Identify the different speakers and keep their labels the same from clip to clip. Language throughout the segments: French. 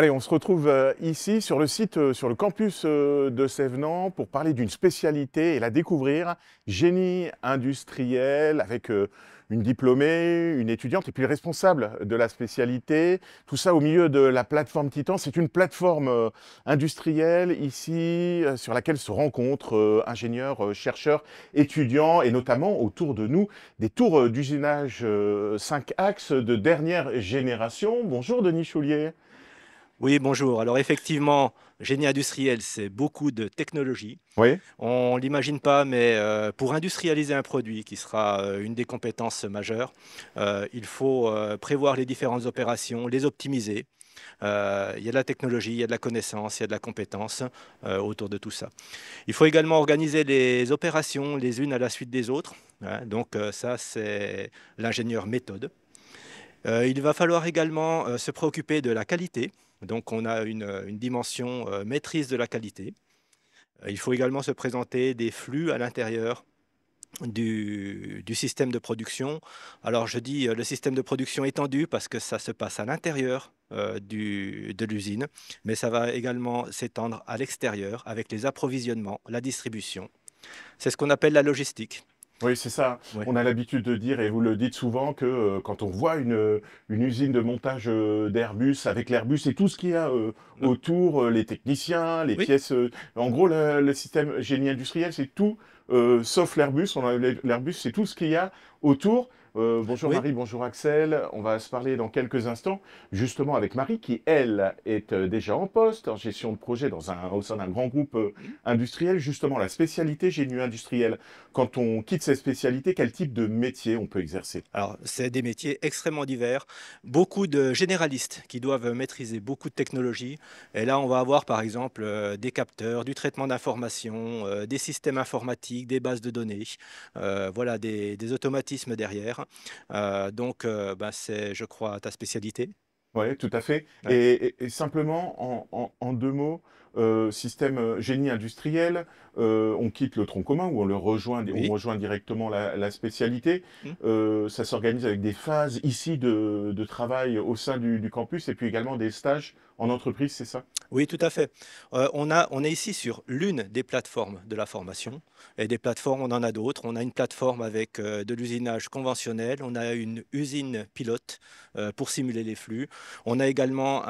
Speaker 1: Allez, on se retrouve euh, ici sur le site, euh, sur le campus euh, de Sévenant pour parler d'une spécialité et la découvrir, génie industriel avec une diplômée, une étudiante et puis le responsable de la spécialité. Tout ça au milieu de la plateforme Titan. C'est une plateforme industrielle ici sur laquelle se rencontrent ingénieurs, chercheurs, étudiants et notamment autour de nous des tours d'usinage 5 axes de dernière génération. Bonjour Denis Choulier. Oui, bonjour. Alors effectivement, génie industriel, c'est beaucoup de
Speaker 2: technologie. Oui. On ne l'imagine pas, mais euh, pour industrialiser un produit, qui sera euh, une des compétences majeures, euh, il faut prévoir les différentes opérations, les optimiser. Il y a de la technologie, il y a de la connaissance, il y a de la compétence autour de tout ça. Il faut également organiser les opérations les unes à la suite des autres. Hein. donc ça, c'est l'ingénieur méthode. il va falloir également se préoccuper de la qualité. Donc on a une, dimension euh, maîtrise de la qualité. Euh, il faut également se présenter des flux à l'intérieur du, système de production. Alors je dis euh, le système de production étendu parce que ça se passe à l'intérieur de l'usine, mais ça va également s'étendre à l'extérieur avec les
Speaker 1: approvisionnements, la distribution. C'est ce qu'on appelle la logistique. Oui, c'est ça. On a l'habitude de dire, et vous le dites souvent, que euh, quand on voit une, euh, usine de montage euh, d'Airbus avec l'Airbus et tout ce qu'il y a autour, les techniciens, les pièces, en gros, le, le, système génie industriel, c'est tout sauf l'Airbus. L'Airbus, c'est tout ce qu'il y a autour. Euh, bonjour Marie, bonjour Axel. On va se parler dans quelques instants, justement avec Marie, qui elle est euh, déjà en poste en gestion de projet dans un, au sein d'un grand groupe euh, industriel. Justement, la spécialité génie industriel. Quand on quitte cette spécialité, quel type de métier on peut exercer Alors, c'est des métiers extrêmement divers. Beaucoup de généralistes
Speaker 2: qui doivent maîtriser beaucoup de technologies. Et là, on va avoir par exemple des capteurs, du traitement d'informations, des systèmes informatiques, des bases de données, voilà, des automatismes derrière. Hein. Euh, donc, euh, bah, c'est, je crois, ta spécialité. Oui, tout
Speaker 1: à fait. Et, simplement, en deux mots, euh, système euh, génie industriel, euh, on quitte le tronc commun ou on le rejoint, on rejoint directement la, spécialité. Mm. ça s'organise avec des phases ici de, travail au sein du, campus et puis également des stages en entreprise, c'est ça Oui, tout à fait. on, a, on est ici sur l'une
Speaker 2: des plateformes de la formation. Et des plateformes, on en a d'autres. On a une plateforme avec de l'usinage conventionnel, on a une usine pilote pour simuler les flux. On a également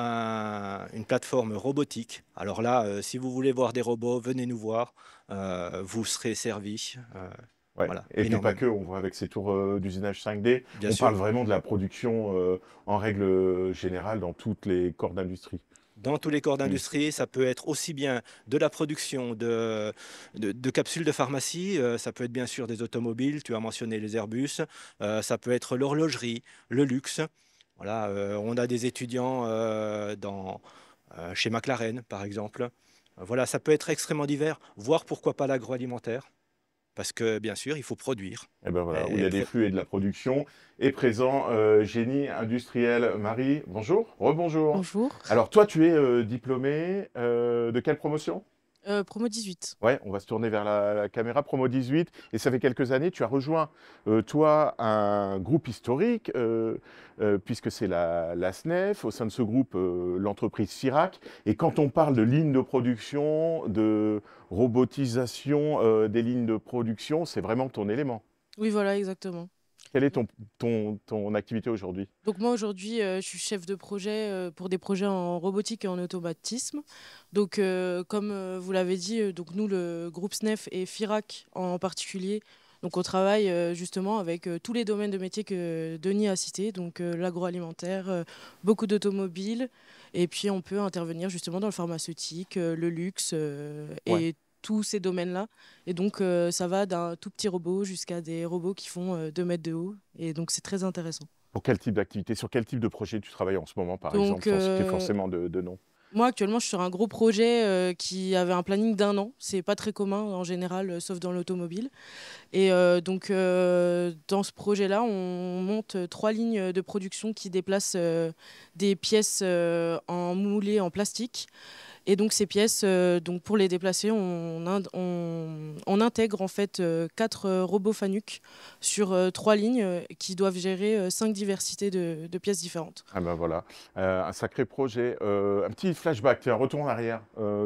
Speaker 2: une plateforme robotique alors là, euh, si vous voulez voir des robots, venez
Speaker 1: nous voir, euh, vous serez servi. Euh, et non pas que, on voit avec ces tours d'usinage 5D, on parle vraiment de la production en règle générale dans tous les corps d'industrie.
Speaker 2: Dans tous les corps d'industrie, ça peut être aussi bien de la production de, capsules de pharmacie, ça peut être bien sûr des automobiles, tu as mentionné les Airbus, ça peut être l'horlogerie, le luxe. Voilà, on a des étudiants dans, euh, chez McLaren par exemple. Euh, voilà, ça peut être extrêmement divers, voire pourquoi pas l'agroalimentaire parce que bien sûr, il faut produire.
Speaker 1: Eh ben et bien voilà, où il y a des flux et de la production. Et présent, euh, génie industriel Marie, bonjour,
Speaker 3: rebonjour. Bonjour.
Speaker 1: Alors toi, tu es diplômé de quelle promotion
Speaker 3: euh, promo 18.
Speaker 1: Ouais, on va se tourner vers la, caméra. Promo 18. Et ça fait quelques années, tu as rejoint, euh, toi, un groupe historique, euh, puisque c'est la, la, SNEF, au sein de ce groupe, l'entreprise CIRAC. Et quand on parle de lignes de production, de robotisation des lignes de production, c'est vraiment ton élément.
Speaker 3: Oui, voilà, exactement.
Speaker 1: Quelle est ton, ton, ton activité aujourd'hui
Speaker 3: Donc moi aujourd'hui, euh, je suis chef de projet euh, pour des projets en robotique et en automatisme. Donc euh, comme vous l'avez dit, donc nous le groupe SNEF et FIRAC en particulier, donc on travaille justement avec tous les domaines de métiers que Denis a cités, donc l'agroalimentaire, beaucoup d'automobiles, et puis on peut intervenir justement dans le pharmaceutique, le luxe et tout tous ces domaines-là. Et donc, euh, ça va d'un tout petit robot jusqu'à des robots qui font 2 euh, mètres de haut. Et donc, c'est très intéressant.
Speaker 1: Pour quel type d'activité Sur quel type de projet tu travailles en ce moment, par exemple, sans citer euh, forcément de, nom
Speaker 3: moi, actuellement, je suis sur un gros projet qui avait un planning d'un an. C'est pas très commun en général, sauf dans l'automobile. Et donc, dans ce projet-là, on monte trois lignes de production qui déplacent des pièces en moulé en plastique. Et donc ces pièces, euh, donc pour les déplacer, on, intègre en fait euh, quatre euh, robots Fanuc sur trois lignes qui doivent gérer cinq diversités de, pièces différentes.
Speaker 1: Ah ben voilà, un sacré projet. un petit flashback, un retour en arrière.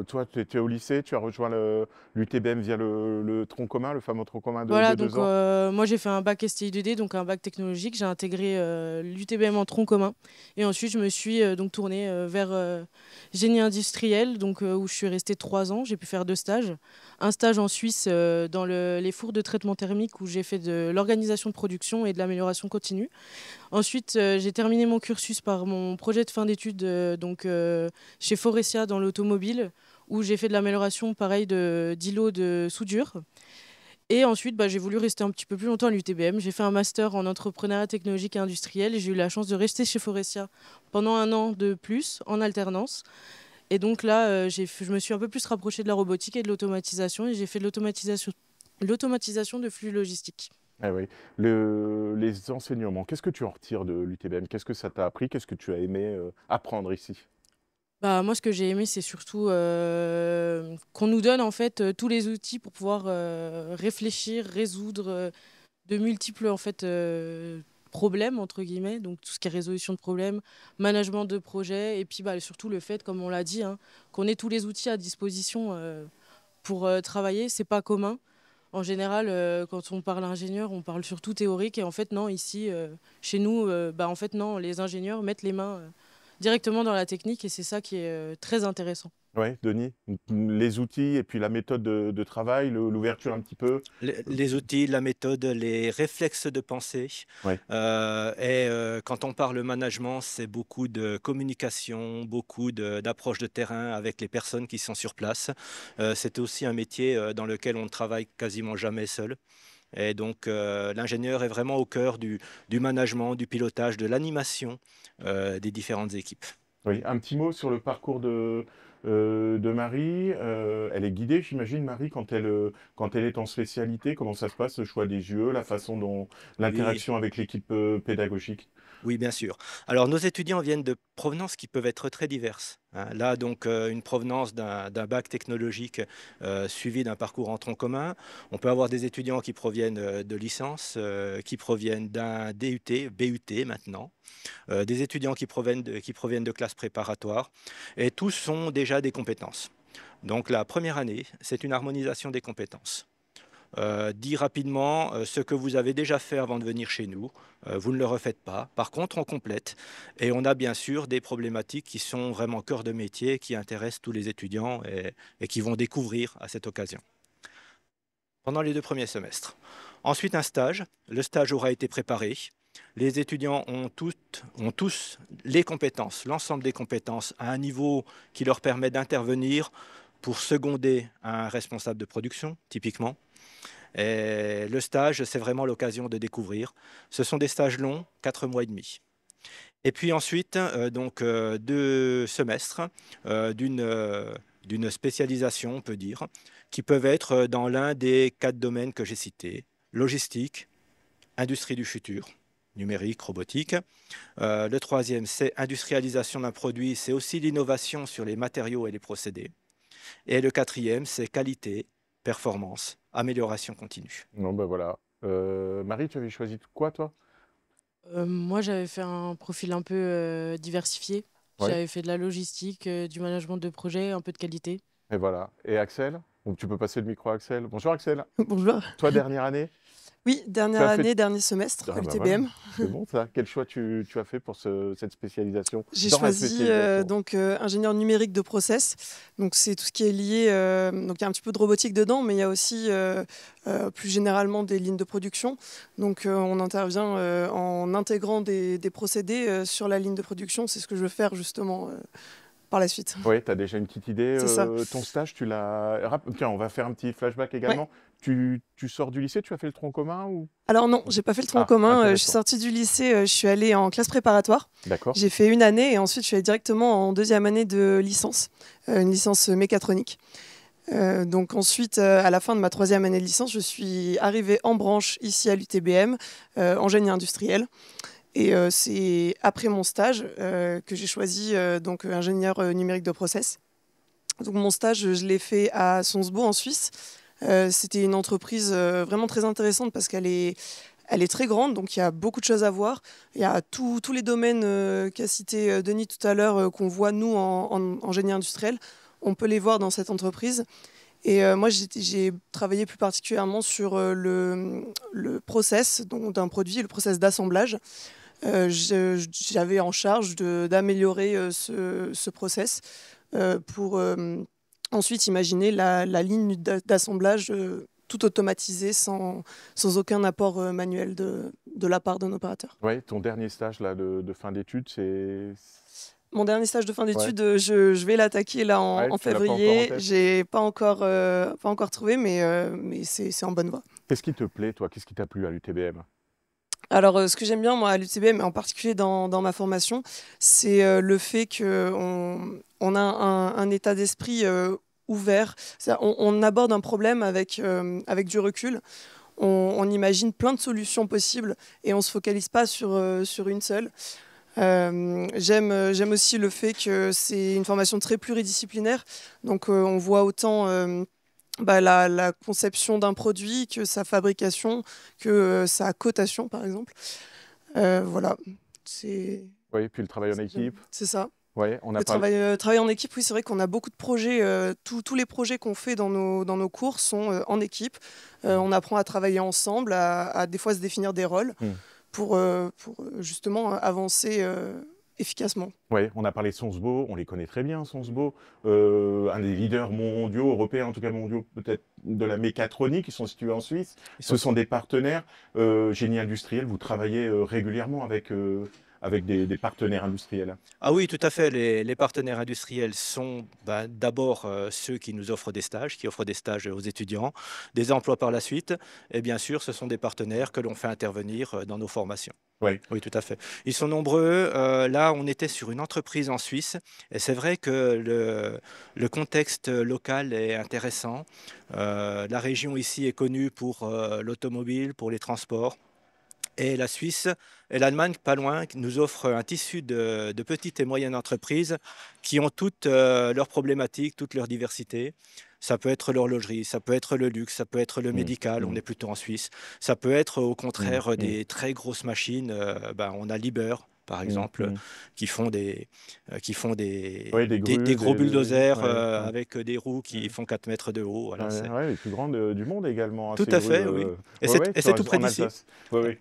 Speaker 1: toi, tu étais au lycée, tu as rejoint l'UTBM via le, tronc commun, le fameux tronc commun de, voilà, donc,
Speaker 3: moi j'ai fait un bac STI2D, donc un bac technologique. J'ai intégré l'UTBM en tronc commun. Et ensuite, je me suis donc tournée vers génie industriel donc, euh, où je suis restée trois ans. J'ai pu faire deux stages. Un stage en Suisse euh, dans les fours de traitement thermique où j'ai fait de l'organisation de production et de l'amélioration continue. Ensuite, euh, j'ai terminé mon cursus par mon projet de fin d'études donc, chez Forestia dans l'automobile où j'ai fait de l'amélioration pareil d'îlots de, soudure. Et ensuite, bah, j'ai voulu rester un petit peu plus longtemps à l'UTBM. J'ai fait un master en entrepreneuriat technologique et industriel et j'ai eu la chance de rester chez Forestia pendant un an de plus en alternance. Et donc là, euh, j'ai je me suis un peu plus rapprochée de la robotique et de l'automatisation et j'ai fait l'automatisation, de flux logistiques.
Speaker 1: Ah oui. les enseignements, qu'est-ce que tu en retires de l'UTBM Qu'est-ce que ça t'a appris Qu'est-ce que tu as aimé euh, apprendre ici
Speaker 3: bah, moi, ce que j'ai aimé, c'est surtout euh, qu'on nous donne en fait tous les outils pour pouvoir réfléchir, résoudre de multiples en fait problèmes, entre guillemets, donc tout ce qui est résolution de problèmes, management de projets, et puis bah, surtout le fait, comme on l'a dit, hein, qu'on ait tous les outils à disposition euh, pour euh, travailler, c'est pas commun. En général, euh, quand on parle ingénieur, on parle surtout théorique, et en fait, non, ici, chez nous, bah, en fait, non, les ingénieurs mettent les mains directement dans la technique, et c'est ça qui est très intéressant.
Speaker 1: Oui, Denis, les outils et puis la méthode de, travail, l'ouverture un petit peu. Les, outils, la méthode, les réflexes de
Speaker 2: pensée. Euh, et euh, quand on parle management, c'est beaucoup de communication, beaucoup d'approche de, terrain avec les personnes qui sont sur place. Euh, c'est aussi un métier dans lequel on ne travaille quasiment jamais seul. Et donc, l'ingénieur est vraiment au cœur du, management, du pilotage, de l'animation des différentes équipes.
Speaker 1: Oui, un petit mot sur le parcours de, euh, de Marie. Euh, elle est guidée, j'imagine, Marie, quand elle, euh, quand elle est en spécialité. Comment ça se passe, le choix des yeux, la façon dont l'interaction avec l'équipe pédagogique oui, bien sûr. Alors, nos étudiants viennent de provenances qui
Speaker 2: peuvent être très diverses. Hein. là, donc, euh, une provenance d'un bac technologique euh, suivi d'un parcours en tronc commun. On peut avoir des étudiants qui proviennent euh, de licences, qui proviennent d'un DUT, BUT maintenant, des étudiants qui proviennent, qui proviennent de classes préparatoires. Et tous ont déjà des compétences. Donc, la première année, c'est une harmonisation des compétences. Euh, dit rapidement euh, ce que vous avez déjà fait avant de venir chez nous. Euh, vous ne le refaites pas. Par contre, on complète. Et on a bien sûr des problématiques qui sont vraiment cœur de métier, qui intéressent tous les étudiants et, et qui vont découvrir à cette occasion. Pendant les deux premiers semestres. Ensuite, un stage. Le stage aura été préparé. Les étudiants ont, toutes, ont tous les compétences, l'ensemble des compétences, à un niveau qui leur permet d'intervenir pour seconder un responsable de production, typiquement, et le stage, c'est vraiment l'occasion de découvrir. Ce sont des stages longs, quatre mois et demi. Et puis ensuite, euh, donc euh, deux semestres euh, d'une spécialisation, on peut dire, qui peuvent être dans l'un des quatre domaines que j'ai cités logistique, industrie du futur, numérique, robotique. le troisième, c'est industrialisation d'un produit, c'est aussi l'innovation sur les matériaux et les procédés. Et le quatrième, c'est qualité,
Speaker 1: performance, amélioration continue. Non, ben voilà. Euh, Marie, tu avais choisi
Speaker 3: quoi, toi euh, Moi, j'avais fait un profil un peu euh, diversifié. J'avais fait de la logistique, du management de projet, un peu de qualité.
Speaker 1: Et voilà. Et Axel Donc, tu peux passer le micro à Axel. Bonjour, Axel. Bonjour. Toi, dernière année
Speaker 3: oui, dernière année, dernier semestre,
Speaker 4: UTBM. Ah, bah c'est bon
Speaker 1: ça. Quel choix tu, as fait pour cette spécialisation J'ai choisi euh,
Speaker 4: donc euh, ingénieur numérique de process. Donc c'est tout ce qui est lié. Euh, donc il y a un petit peu de robotique dedans, mais il y a aussi plus généralement des lignes de production. Donc on intervient en intégrant des, procédés sur la ligne de production. C'est ce que je veux faire justement par la suite.
Speaker 1: Oui, tu as déjà une petite idée. ton stage, tu l'as. Tiens, on va faire un petit flashback également. Tu, sors du lycée, tu as fait le tronc commun ou
Speaker 4: Alors non, j'ai pas fait le tronc ah, commun. Euh, je suis sortie du lycée, euh, je suis allée en classe préparatoire. D'accord. J'ai fait une année et ensuite je suis allée directement en deuxième année de licence, euh, une licence mécatronique. donc ensuite, à la fin de ma troisième année de licence, je suis arrivée en branche ici à l'UTBM, en génie industriel. Et c'est après mon stage que j'ai choisi donc ingénieur numérique de process. Donc mon stage, je l'ai fait à Sonsbo en Suisse euh, c'était une entreprise euh, vraiment très intéressante parce qu'elle est, elle est très grande, donc il y a beaucoup de choses à voir. Il y a tous les domaines euh, qu'a cité Denis tout à l'heure, qu'on voit nous en, génie industriel. On peut les voir dans cette entreprise. Et moi, j'ai travaillé plus particulièrement sur le, le process d'un produit, le process d'assemblage. J'avais en charge d'améliorer ce, process pour, Ensuite, imaginer la, la ligne d'assemblage euh, tout automatisée sans, sans aucun apport euh, manuel de, de, la part d'un opérateur.
Speaker 1: Oui, ton dernier stage là, de, fin d'études, c'est...
Speaker 4: Mon dernier stage de fin d'études, euh, je, je, vais l'attaquer là en, février. J'ai pas encore, pas encore trouvé, mais, mais c'est en bonne voie.
Speaker 1: Qu'est-ce qui te plaît, toi Qu'est-ce qui t'a plu à l'UTBM
Speaker 4: alors, ce que j'aime bien, moi, à l'UTBM, en particulier dans, dans ma formation, c'est le fait qu'on on a un, un état d'esprit ouvert. On, aborde un problème avec, euh, avec du recul. On, imagine plein de solutions possibles et on ne se focalise pas sur, euh, sur une seule. Euh, j'aime aussi le fait que c'est une formation très pluridisciplinaire. Donc on voit autant bah, la, conception d'un produit que sa fabrication, que sa cotation par exemple. voilà. Oui,
Speaker 1: puis le travail en équipe. C'est ça on a le
Speaker 4: euh, en équipe, oui, c'est vrai qu'on a beaucoup de projets. Euh, tous les projets qu'on fait dans nos, dans nos cours sont euh, en équipe. Mmh. on apprend à travailler ensemble, à, des fois se définir des rôles mmh. pour, pour, justement avancer efficacement.
Speaker 1: Oui, on a parlé de Sonsbo, on les connaît très bien, Sonsbo. un des leaders mondiaux, européens en tout cas mondiaux, peut-être de la mécatronique qui sont situés en Suisse. Ce sont des partenaires. Euh, génie industriel, vous travaillez euh, régulièrement avec euh, avec des, partenaires industriels
Speaker 2: Ah oui, tout à fait. Les, partenaires industriels sont bah, d'abord ceux qui nous offrent des stages, qui offrent des stages aux étudiants, des emplois par la suite. Et bien sûr, ce sont des partenaires que l'on fait intervenir dans nos formations. Oui. oui, tout à fait. Ils sont nombreux. là, on était sur une entreprise en Suisse. Et c'est vrai que le contexte local est intéressant. Euh, la région ici est connue pour euh, l'automobile, pour les transports. Et la Suisse et l'Allemagne, pas loin, nous offrent un tissu de, petites et moyennes entreprises qui ont toutes euh, leurs problématiques, toute leur diversité. Ça peut être l'horlogerie, ça peut être le luxe, ça peut être le mmh. médical, mmh. on est plutôt en Suisse. Ça peut être au mmh. contraire des très grosses machines. Ben, on a Liber, par mm, exemple, mm. qui font des, euh, qui font des, des, gros bulldozers euh,
Speaker 1: avec euh, des roues qui font 4 mètres de haut. les plus grandes du monde également. Hein, tout à fait, oui. Et c'est tout près d'ici.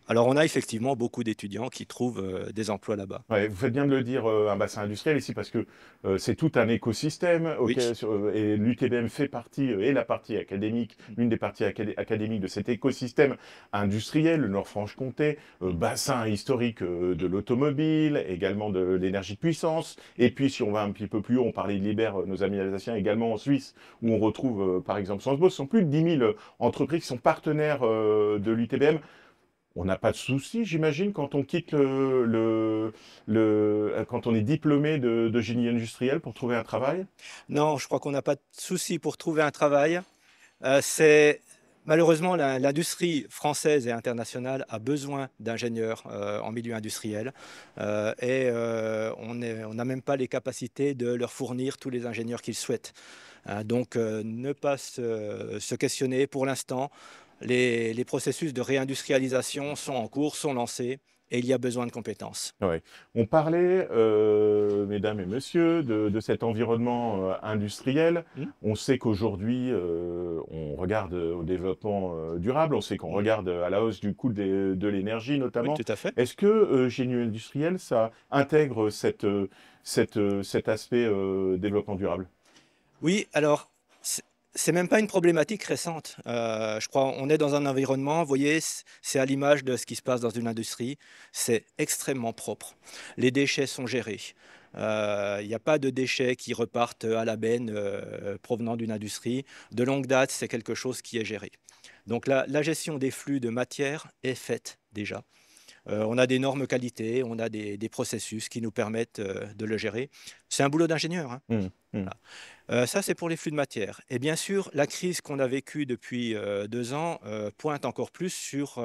Speaker 1: Alors on a effectivement beaucoup d'étudiants qui trouvent des emplois là-bas. vous faites bien de le dire, un bassin industriel ici, parce que c'est tout un écosystème. et l'UTBM fait partie, et la partie académique, l'une des parties académiques de cet écosystème industriel, le Nord-Franche-Comté, bassin historique de l'automobile, également de l'énergie de puissance. Et puis, si on va un petit peu plus haut, on parlait de Libère, euh, nos amis alsaciens, également en Suisse, où on retrouve, euh, par exemple, Sansbo. Ce sont plus de 10 000 euh, entreprises qui sont partenaires de l'UTBM. On n'a pas de souci, j'imagine, quand on quitte le, le, quand on est diplômé de, génie industriel pour trouver un travail Non, je crois qu'on n'a pas de souci pour trouver un travail.
Speaker 2: c'est Malheureusement, l'industrie française et internationale a besoin d'ingénieurs euh, en milieu industriel euh, et euh, on n'a même pas les capacités de leur fournir tous les ingénieurs qu'ils souhaitent. Hein, donc ne pas se, questionner pour l'instant. les processus de réindustrialisation sont en cours, sont lancés il y a besoin de compétences.
Speaker 1: On parlait, euh, mesdames et messieurs, de, cet environnement euh, industriel. Hmm. On sait qu'aujourd'hui, euh, on regarde au développement durable, on sait qu'on hmm. regarde à la hausse du coût de, l'énergie notamment. tout à fait. Est-ce que génie industriel, ça intègre cet aspect développement durable Oui, alors c'est même pas une problématique
Speaker 2: récente. Euh, je crois on est dans un environnement, vous voyez, c'est à l'image de ce qui se passe dans une industrie. C'est extrêmement propre. Les déchets sont gérés. Euh, il n'y a pas de déchets qui repartent à la benne euh, provenant d'une industrie. De longue date, c'est quelque chose qui est géré. Donc la gestion des flux de matière est faite déjà. Euh, on a des normes qualité, on a des, processus qui nous permettent euh, de le gérer. C'est un boulot d'ingénieur. Hein. Mmh, mmh. Euh, ça, c'est pour les flux de matière. Et bien sûr, la crise qu'on a vécue depuis deux ans pointe encore plus sur,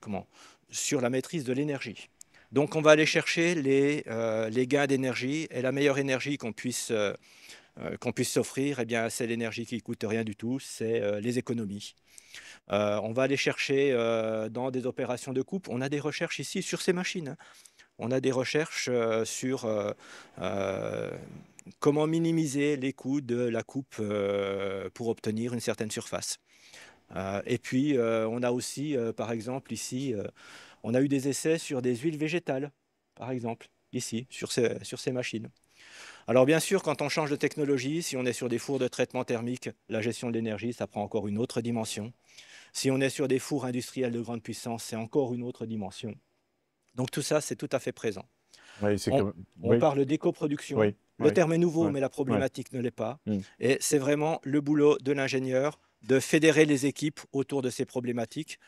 Speaker 2: comment, sur la maîtrise de l'énergie. Donc on va aller chercher les, gains d'énergie et la meilleure énergie qu'on puisse euh, qu'on puisse s'offrir, eh bien, c'est l'énergie qui coûte rien du tout, c'est euh, les économies. Euh, on va aller chercher dans des opérations de coupe. On a des recherches ici sur ces machines. Hein. On a des recherches sur comment minimiser les coûts de la coupe pour obtenir une certaine surface. et puis, on a aussi, par exemple, ici, on a eu des essais sur des huiles végétales, par exemple, ici, sur ces machines. Alors bien sûr, quand on change de technologie, si on est sur des fours de traitement thermique, la gestion de l'énergie, ça prend encore une autre dimension. Si on est sur des fours industriels de grande puissance, c'est encore une autre dimension. Donc tout ça, c'est tout à fait présent.
Speaker 1: on, parle
Speaker 2: d'éco-production. le terme est nouveau, mais la problématique ne l'est pas. Mm. Et c'est vraiment le boulot de l'ingénieur de fédérer les équipes autour de ces problématiques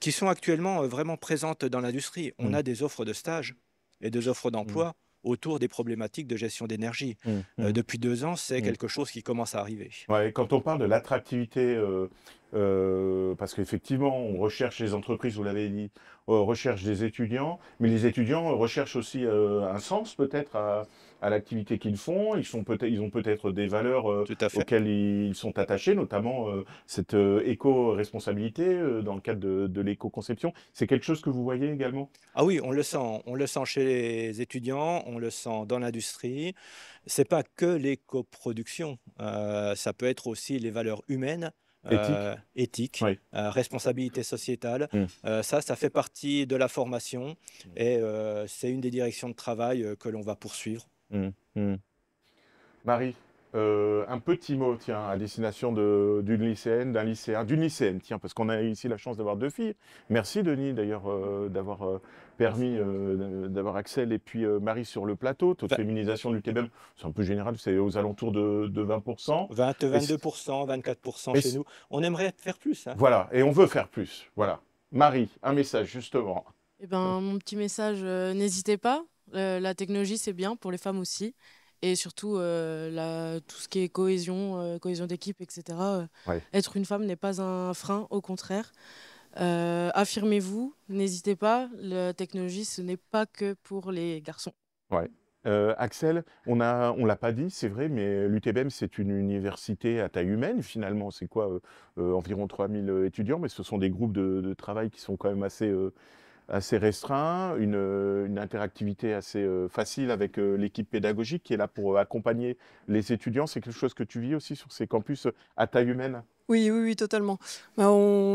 Speaker 2: qui sont actuellement euh, vraiment présentes dans l'industrie. On mm. a des offres de stage et des offres d'emploi. Mm autour des problématiques
Speaker 1: de gestion d'énergie. Mmh, mmh. Euh, depuis deux ans, c'est mmh. quelque chose qui commence à arriver. Ouais, quand on parle de l'attractivité, euh, euh, parce qu'effectivement, on recherche les entreprises, vous l'avez dit, on recherche des étudiants, mais les étudiants recherchent aussi un sens peut-être à, à l'activité qu'ils font. Ils, sont peut ils ont peut-être des valeurs euh, auxquelles ils sont attachés, notamment euh, cette euh, éco-responsabilité dans le cadre de, l'éco-conception. C'est quelque chose que vous voyez également
Speaker 2: Ah oui, on le sent. On le sent chez les étudiants, on le sent dans l'industrie. C'est pas que l'éco-production. ça peut être aussi les valeurs humaines. éthiques, responsabilité sociétale. Mmh. ça, ça fait partie de la formation mmh. et c'est une des directions de travail que l'on va poursuivre
Speaker 1: Mm, mm. Marie, euh, un petit mot, tiens, à destination d'une lycéenne, d'un lycéen, d'une lycéenne, tiens, parce qu'on a ici la chance d'avoir deux filles. Merci Denis d'ailleurs euh, d'avoir euh, permis d'avoir Axel et puis Marie sur le plateau. Taux de bah, féminisation du Québec, c'est un peu général, c'est aux alentours de, 20%. 20, 22%,
Speaker 2: 24% chez nous. On aimerait faire plus. Hein. Voilà,
Speaker 1: et on veut faire plus. Voilà. Marie, un message justement.
Speaker 3: Eh ben, mon petit message, n'hésitez pas. Euh, la technologie, c'est bien pour les femmes aussi. Et surtout, euh, la, tout ce qui est cohésion, euh, cohésion d'équipe, etc. Être une femme n'est pas un frein, au contraire. Affirmez-vous, n'hésitez pas. La technologie, ce n'est pas que pour les garçons.
Speaker 1: Axel, on ne on l'a pas dit, c'est vrai, mais l'UTBM, c'est une université à taille humaine, finalement. C'est quoi Environ 3000 étudiants, mais ce sont des groupes de travail qui sont quand même assez assez restreint, une, euh, interactivité assez euh, facile avec euh, l'équipe pédagogique qui est là pour accompagner les étudiants. C'est quelque chose que tu vis aussi sur ces campus à taille humaine
Speaker 4: oui, oui, oui, totalement. Bah,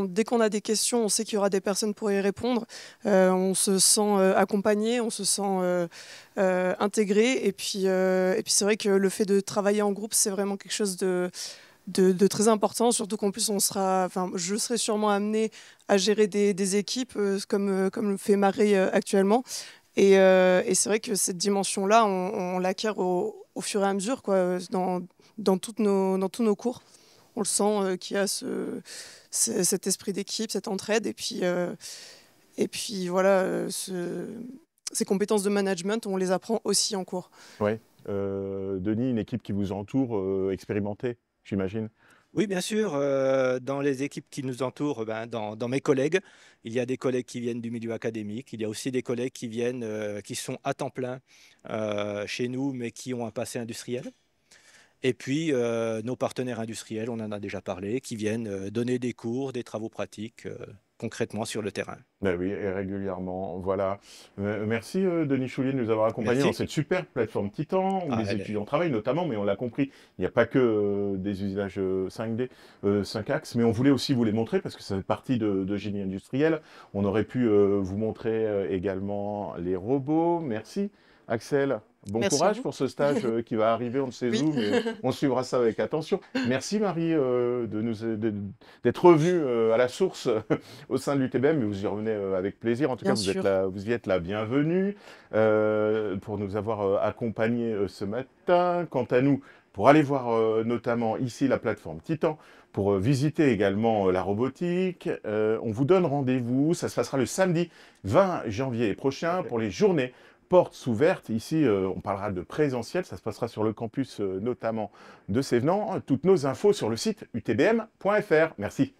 Speaker 4: dès qu'on a des questions, on sait qu'il y aura des personnes pour y répondre. on se sent accompagné, on se sent intégré. Et puis, et puis c'est vrai que le fait de travailler en groupe, c'est vraiment quelque chose de, de, très important, surtout qu'en plus on sera, enfin, je serai sûrement amené à gérer des, équipes euh, euh, comme, le fait Marie euh, actuellement. Et, c'est vrai que cette dimension-là, on, l'acquiert au, fur et à mesure, dans, dans, tous nos cours. On le sent qu'il y a cet esprit d'équipe, cette entraide, et puis, et puis voilà, ces compétences de management, on les apprend aussi en cours.
Speaker 1: Oui. Denis, une équipe qui vous entoure, expérimentée, j'imagine oui, bien
Speaker 2: sûr. Euh, dans les équipes qui nous entourent, ben, dans, mes collègues, il y a des collègues qui viennent du milieu académique, il y a aussi des collègues qui viennent, euh, qui sont à temps plein euh, chez nous, mais qui ont un passé industriel. Et puis, nos partenaires industriels, on en a déjà
Speaker 1: parlé, qui viennent donner des cours, des travaux pratiques concrètement sur le terrain. Ben oui, et régulièrement, voilà. Euh, merci euh, Denis Choulier de nous avoir accompagnés dans cette super plateforme Titan où ah, les étudiants travaillent notamment, mais on l'a compris, il n'y a pas que euh, des usages 5D, 5 axes, mais on voulait aussi vous les montrer parce que ça fait partie de génie industriel. On aurait pu vous montrer également les robots. Merci Axel. Bon courage pour ce stage euh, qui va arriver, on ne sait où, mais on suivra ça avec attention. Merci Marie euh, de nous d'être revenue euh, à la source au sein de l'UTBM, mais vous y revenez avec plaisir. En tout cas, vous, êtes vous y êtes la bienvenue pour nous avoir accompagnés ce matin. Quant à nous, pour aller voir notamment ici la plateforme Titan, pour visiter également la robotique. on vous donne rendez-vous, ça se passera le samedi 20 janvier prochain pour les journées portes ouvertes. Ici, euh, on parlera de présentiel, ça se passera sur le campus euh, notamment de Sévenant. Toutes nos infos sur le site utbm.fr. Merci.